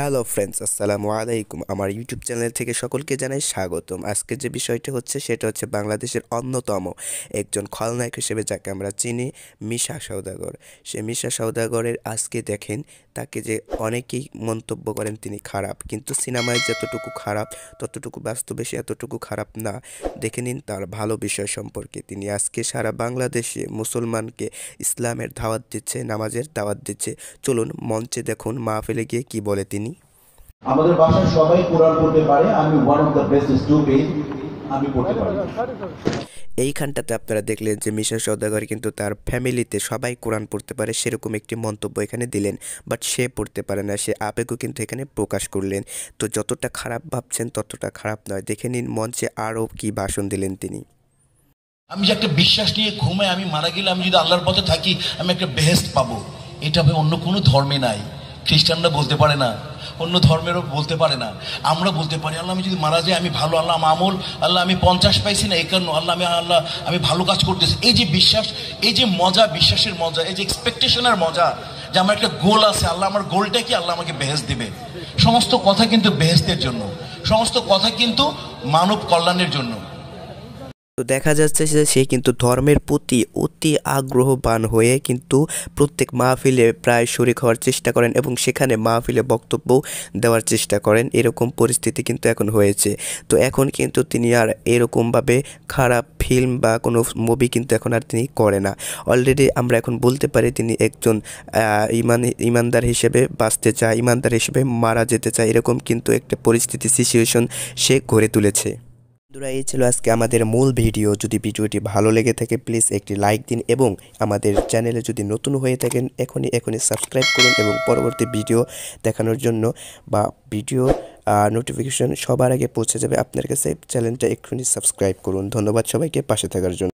hello friends আসসালামু আলাইকুম আমার ইউটিউব চ্যানেল থেকে সকলকে জানাই স্বাগতম আজকে যে বিষয়টি হচ্ছে সেটা হচ্ছে বাংলাদেশের অন্যতম একজন খলনায়ক হিসেবে যাকে আমরা চিনি মিশা সৌদাগর সে মিশা সৌদাগরের আজকে দেখেন তাকে যে অনেকেই মন্তব্য করেন তিনি খারাপ কিন্তু সিনেমায় যতটুকু খারাপ ততটুকু বাস্তবে সে এতটুকু খারাপ না দেখে নিন তার ভালো বিষয় সম্পর্কে তিনি আজকে সারা বাংলাদেশে মুসলমানকে ইসলামের দাওয়াত দিচ্ছে নামাজের দাওয়াত দিচ্ছে চলুন মঞ্চে দেখুন ফেলে গিয়ে কী বলে তিনি আমাদের বাসায় সবাই কোরআন পড়তে পারে আমি one of the best student আমি পড়তে পারি এইখানটাতে আপনারা দেখলেন যে মিশা সৌদাগর কিন্তু তার ফ্যামিলিতে সবাই কোরআন পড়তে পারে সেরকম একটি মন্তব্য এখানে দিলেন বাট সে পড়তে পারে না সে আবেগও কিন্তু এখানে প্রকাশ করলেন তো যতটা খারাপ ভাবছেন ততটা খারাপ নয় দেখে নিন মঞ্চে আরও কি ভাষণ দিলেন তিনি আমি যে একটা বিশ্বাস নিয়ে ঘুমে আমি মারা গেলে আমি যদি আল্লাহর পথে থাকি আমি একটা বেহেস্ত পাবো এটা অন্য কোনো ধর্মে নাই খ্রিস্টানরা বলতে পারে না অন্য ধর্মেরও বলতে পারে না আমরা বলতে পারি আল্লাহ আমি যদি মারা যাই আমি ভালো আল্লাহ আমল আল্লাহ আমি পঞ্চাশ পাইছি না একান্ন আল্লাহ আমি আল্লাহ আমি ভালো কাজ করতেছি এই যে বিশ্বাস এই যে মজা বিশ্বাসের মজা এই যে এক্সপেকটেশনের মজা যে আমার একটা গোল আছে আল্লাহ আমার গোলটা কি আল্লাহ আমাকে বেহেস দেবে সমস্ত কথা কিন্তু বেহেস্তের জন্য সমস্ত কথা কিন্তু মানব কল্যাণের জন্য তো দেখা যাচ্ছে যে সে কিন্তু ধর্মের প্রতি অতি আগ্রহবান হয়ে কিন্তু প্রত্যেক মাহফিলে প্রায় শরিক হওয়ার চেষ্টা করেন এবং সেখানে মাহফিলে বক্তব্য দেওয়ার চেষ্টা করেন এরকম পরিস্থিতি কিন্তু এখন হয়েছে তো এখন কিন্তু তিনি আর এরকমভাবে খারাপ ফিল্ম বা কোনো মুভি কিন্তু এখন আর তিনি করে না অলরেডি আমরা এখন বলতে পারি তিনি একজন ইমান ইমানদার হিসেবে বাঁচতে চায় ইমানদার হিসেবে মারা যেতে চায় এরকম কিন্তু একটা পরিস্থিতি সিচুয়েশন সে গড়ে তুলেছে বন্ধুরা এই ছিল আজকে আমাদের মূল ভিডিও যদি ভিডিওটি ভালো লেগে থাকে প্লিজ একটি লাইক দিন এবং আমাদের চ্যানেলে যদি নতুন হয়ে থাকেন এখনই এখনই সাবস্ক্রাইব করুন এবং পরবর্তী ভিডিও দেখানোর জন্য বা ভিডিও নোটিফিকেশন সবার আগে পৌঁছে যাবে আপনার কাছে চ্যানেলটা এক্ষুনি সাবস্ক্রাইব করুন ধন্যবাদ সবাইকে পাশে থাকার জন্য